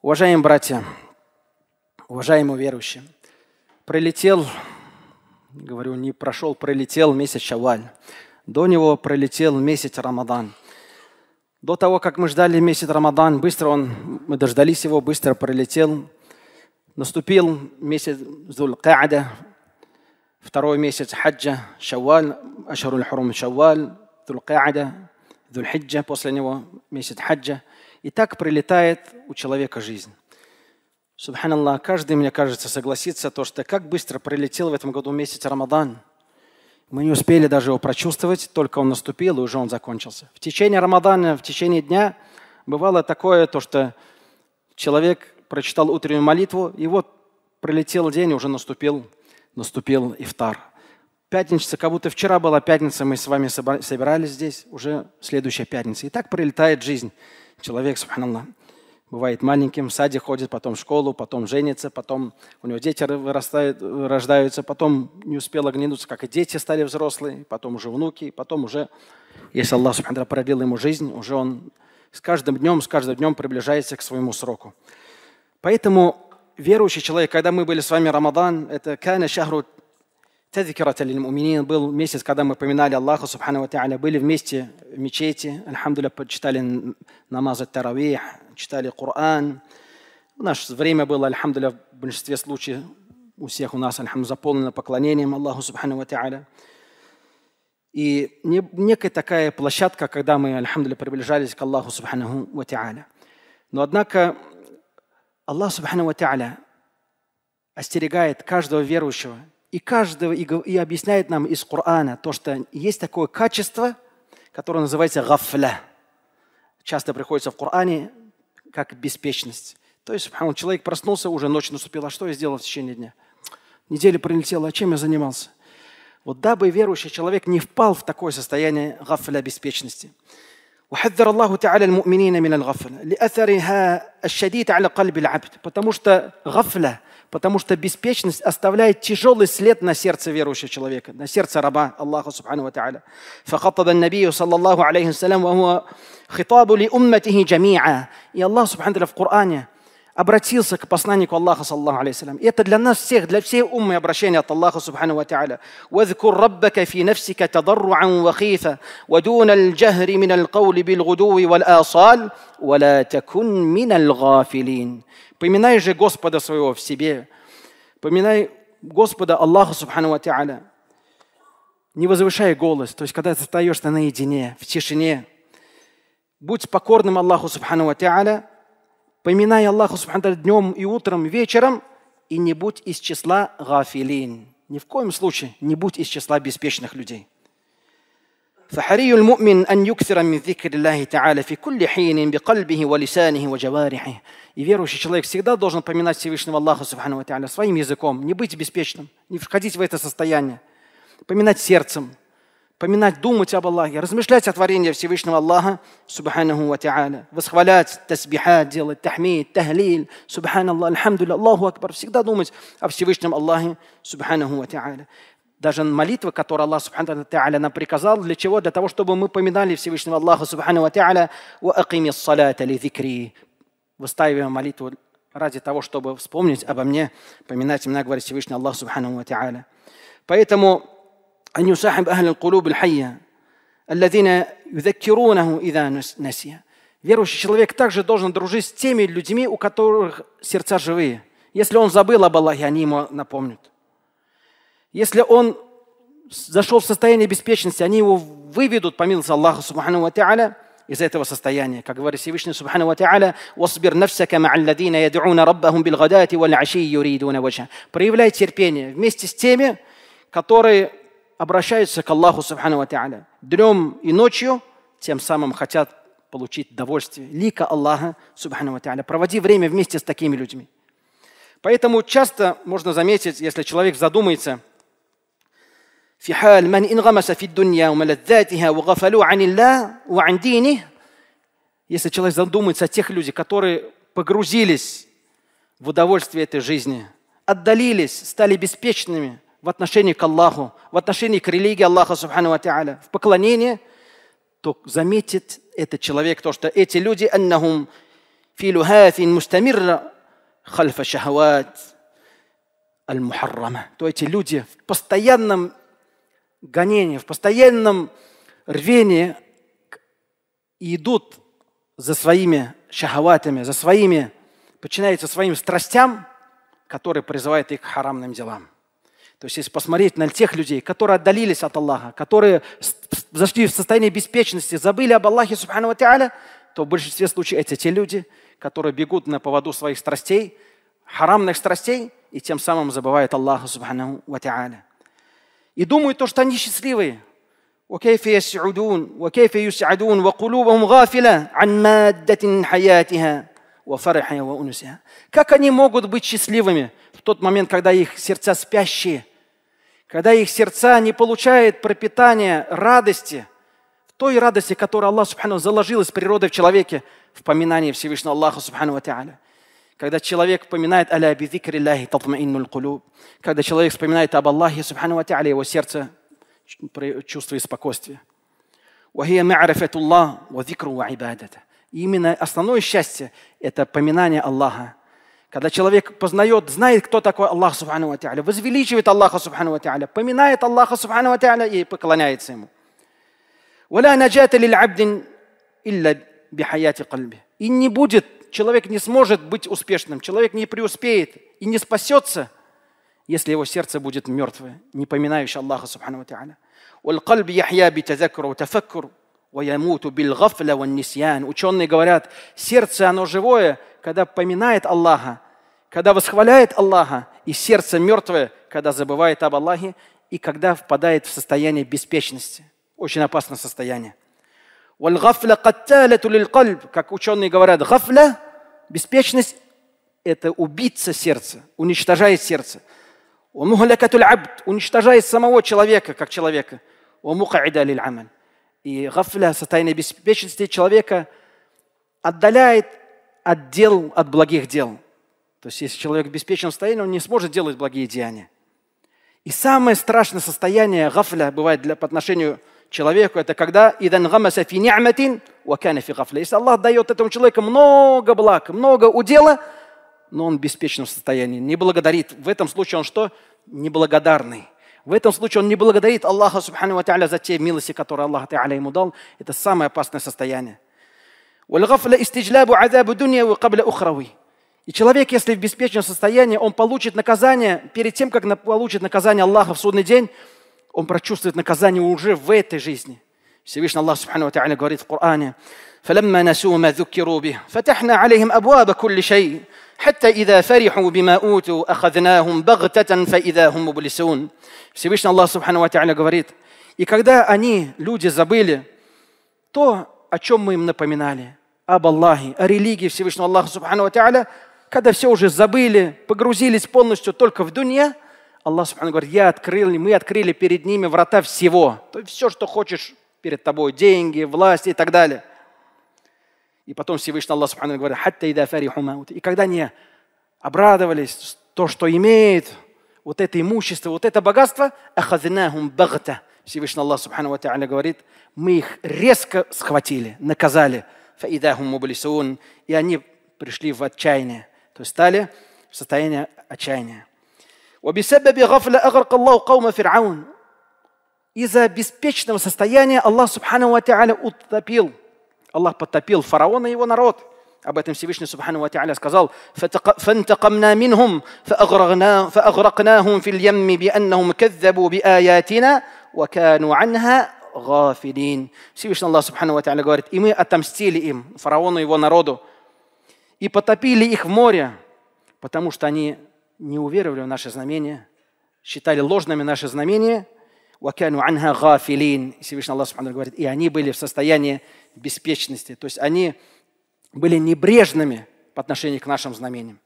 Уважаемые братья, уважаемые верующие, пролетел, говорю, не прошел, пролетел месяц Шаваль. До него пролетел месяц Рамадан. До того, как мы ждали месяц Рамадан, быстро он, мы дождались его, быстро пролетел. Наступил месяц Зуль-Каада, второй месяц Хаджа, Шаваль, Ашаруль Хурум Шаваль, Зуль-Каада, Зуль-Хиджа, после него месяц Хаджа – и так пролетает у человека жизнь. Субханаллах, каждый, мне кажется, согласится, то, что как быстро пролетел в этом году месяц Рамадан. Мы не успели даже его прочувствовать, только он наступил, и уже он закончился. В течение Рамадана, в течение дня бывало такое, то, что человек прочитал утреннюю молитву, и вот пролетел день, уже наступил, наступил ифтар – Пятница, как будто вчера была пятница, мы с вами собирались здесь, уже следующая пятница. И так пролетает жизнь. Человек, субханаллах, бывает маленьким, в саде ходит, потом в школу, потом женится, потом у него дети вырастают, рождаются, потом не успел огнинуться, как и дети стали взрослые, потом уже внуки, потом уже, если Аллах, субханаллах, продлил ему жизнь, уже он с каждым днем, с каждым днем приближается к своему сроку. Поэтому верующий человек, когда мы были с вами Рамадан, это «Кана шахру Тадзикират аль был месяц, когда мы поминали Аллаха субхану ва были вместе в мечети, альхамдуля, читали намазы таравих, читали Коран. У нас время было, альхамдуля, в большинстве случаев у всех у нас, альхамду, заполнено поклонением Аллаху, субхану ва И некая такая площадка, когда мы, альхамдуля, приближались к Аллаху, субхану ва Но однако Аллах, субхану ва остерегает каждого верующего – и каждого, и, и объясняет нам из Корана то, что есть такое качество, которое называется гафля. Часто приходится в Коране как беспечность. То есть человек проснулся, уже ночь наступила, а что я сделал в течение дня? Неделя прилетела, а чем я занимался? Вот дабы верующий человек не впал в такое состояние гафля беспечности. وحذر الله تعالى المؤمنين من الغفلة لأثرها الشديد على قلب العبد потому что غفلة потому что беспечность оставляет тяжелый след на сердце верующего человека на сердце раба Аллаха سبحانه وتعالى فخطب النبي صلى الله عليه وسلم وهو خطاب لأمته جميعا и Аллах سبحانه وتعالى в Коране обратился к посланнику Аллаха, саллаху алейхи И это для нас всех, для всей уммы обращение от Аллаха, субхану ва та'аля. Поминай же Господа своего в себе. Поминай Господа Аллаха, субхану ва та'аля. Не возвышай голос. То есть, когда ты остаешься наедине, в тишине, будь покорным Аллаху, субхану ва та'аля, Поминай Аллаха Субхану днем и утром, и вечером, и не будь из числа гафилин. Ни в коем случае не будь из числа беспечных людей. فحري المؤمن أن يكثر من ذكر الله تعالى في كل حين بقلبه ولسانه وجوارحه. И верующий человек всегда должен поминать Всевышнего Аллаха Субхану Ва своим языком, не быть беспечным, не входить в это состояние, поминать сердцем, поминать, думать об Аллахе, размышлять о творении Всевышнего Аллаха, субханаху ва та'аля, восхвалять, тасбихат делать, тахмид, тахлиль, субханаллах, альхамдуля, Аллаху Акбар, всегда думать о Всевышнем Аллахе, субханаху ва та'аля. Даже молитва, которую Аллах Субхану Та'аля нам приказал, для чего? Для того, чтобы мы поминали Всевышнего Аллаха Субхану Та'аля «Ва акими салата ли зикри» Выстаиваем молитву ради того, чтобы вспомнить обо мне, поминать меня, говорит Всевышний Аллах Субхану Та'аля. Поэтому أن يصاحب أهل القلوب الحية الذين يذكرونه إذا نسي Верующий человек также должен дружить с теми людьми, у которых сердца живые. Если он забыл об Аллахе, они ему напомнят. Если он зашел в состояние беспечности, они его выведут, по милости Аллаха Субхану Ва из этого состояния. Как говорит Всевышний Субхану Ва Та'аля, «Васбир нафсака ма'алладина яд'уна раббахум билгадати валь аши юридуна вача». Проявляй терпение вместе с теми, которые обращаются к Аллаху Субхану Ва днем и ночью, тем самым хотят получить довольствие, лика Аллаха Субхану Ва Проводи время вместе с такими людьми. Поэтому часто можно заметить, если человек задумается, في حال من انغمس في الدنيا وملذاتها وغفلوا عن الله وعن دينه если человек задумается о тех людях, которые погрузились в удовольствие этой жизни, отдалились, стали беспечными – в отношении к Аллаху, в отношении к религии Аллаха, субхану ва в поклонении, то заметит этот человек то, что эти люди, аннахум филухафин мустамирра халфа шахават аль-мухаррама. То эти люди в постоянном гонении, в постоянном рвении идут за своими шахаватами, за своими, подчиняются своим страстям, которые призывают их к харамным делам. То есть если посмотреть на тех людей, которые отдалились от Аллаха, которые зашли в состояние беспечности, забыли об Аллахе, субхану то в большинстве случаев это те люди, которые бегут на поводу своих страстей, харамных страстей, и тем самым забывают Аллаха, субхану И думают то, что они счастливые. وكيف يسعدون وكيف يسعدون وقلوبهم غافلة عن مادة حياتها وفرحها وأنسها. Как они могут быть счастливыми в тот момент, когда их сердца спящие, когда их сердца не получают пропитания радости, той радости, которую Аллах Субхану заложил из природы в человеке в поминании Всевышнего Аллаха Субхану Ва когда человек вспоминает «Аля бидзикриллахи татмаиннуль лкулуб, когда человек вспоминает об Аллахе Субхану Ва его сердце чувствует спокойствие. وهي معرفة الله وذكره وعبادته. Именно основное счастье – это поминание Аллаха когда человек познает, знает, кто такой Аллах Субхану Ва возвеличивает Аллаха Субхану Ва поминает Аллаха Субхану Ва и поклоняется ему. И не будет, человек не сможет быть успешным, человек не преуспеет и не спасется, если его сердце будет мертвое, не поминающее Аллаха Субхану Ва والقلب يحيا بتذكر وتفكر وَيَمُوتُ بِالْغَفْلَ وَالنِّسْيَانِ Ученые говорят, сердце, оно живое, когда поминает Аллаха, когда восхваляет Аллаха, и сердце мертвое, когда забывает об Аллахе, и когда впадает в состояние беспечности. Очень опасное состояние. Как ученые говорят, гафля, беспечность – это убийца сердца, уничтожает сердце. Уничтожает самого человека, как человека и гафля, состояние беспечности человека отдаляет от дел, от благих дел. То есть если человек в беспечном состоянии, он не сможет делать благие деяния. И самое страшное состояние гафля бывает для, по отношению к человеку, это когда если Аллах дает этому человеку много благ, много удела, но он в беспечном состоянии, не благодарит. В этом случае он что? Неблагодарный. В этом случае он не благодарит Аллаха Субхану Тааля за те милости, которые Аллах Тааля ему дал. Это самое опасное состояние. И человек, если в беспечном состоянии, он получит наказание, перед тем, как получит наказание Аллаха в судный день, он прочувствует наказание уже в этой жизни. Всевышний Аллах Субхану Тааля говорит в Коране, فَلَمَّا نَسُوا مَا ذُكِّرُوا بِهِ فَتَحْنَا عَلَيْهِمْ أَبْوَابَ كُلِّ شَيْءٍ حتى إذا فرحوا بما أوتوا أخذناهم بغتة فإذا هم مبلسون. Всевышний Аллах Субхану Ва говорит, и когда они, люди, забыли то, о чем мы им напоминали, об Аллахе, о религии Всевышнего Аллаха Субхану Ва когда все уже забыли, погрузились полностью только в дунья, Аллах Субхану говорит, я открыл, мы открыли перед ними врата всего. То есть все, что хочешь перед тобой, деньги, власть и так далее. И потом Всевышний Аллах Субхану говорит, «Хатта ида фарихума». И когда они обрадовались, то, что имеет вот это имущество, вот это богатство, «Ахазинахум багта». Всевышний Аллах Субхану Ва говорит, мы их резко схватили, наказали. «Фаидахум мублисуун». И они пришли в отчаяние. То есть стали в состоянии отчаяния. وبسبب غفلة أغرق الله قوم Из-за беспечного состояния Аллах Субхану Ва утопил Аллах подтопил фараона и его народ. Об этом Всевышний Субхану Ватиаля сказал, «Фантакамна минхум, فَانْتَقَمْنَا مِنْهُمْ فَأَغْرَقْنَاهُمْ فِي الْيَمِّ بِأَنَّهُمْ كَذَّبُوا بِآيَاتِنَا وَكَانُوا анха гафилин». Всевышний Аллах Субхану Ватиаля говорит, и мы отомстили им, фараону и его народу, и потопили их в море, потому что они не уверовали в наши знамения, считали ложными наши знамения, وَكَانُوا عَنْهَا غَافِلِينَ Всевышний Аллах Субхану говорит, и они были в состоянии беспечности. То есть они были небрежными по отношению к нашим знамениям.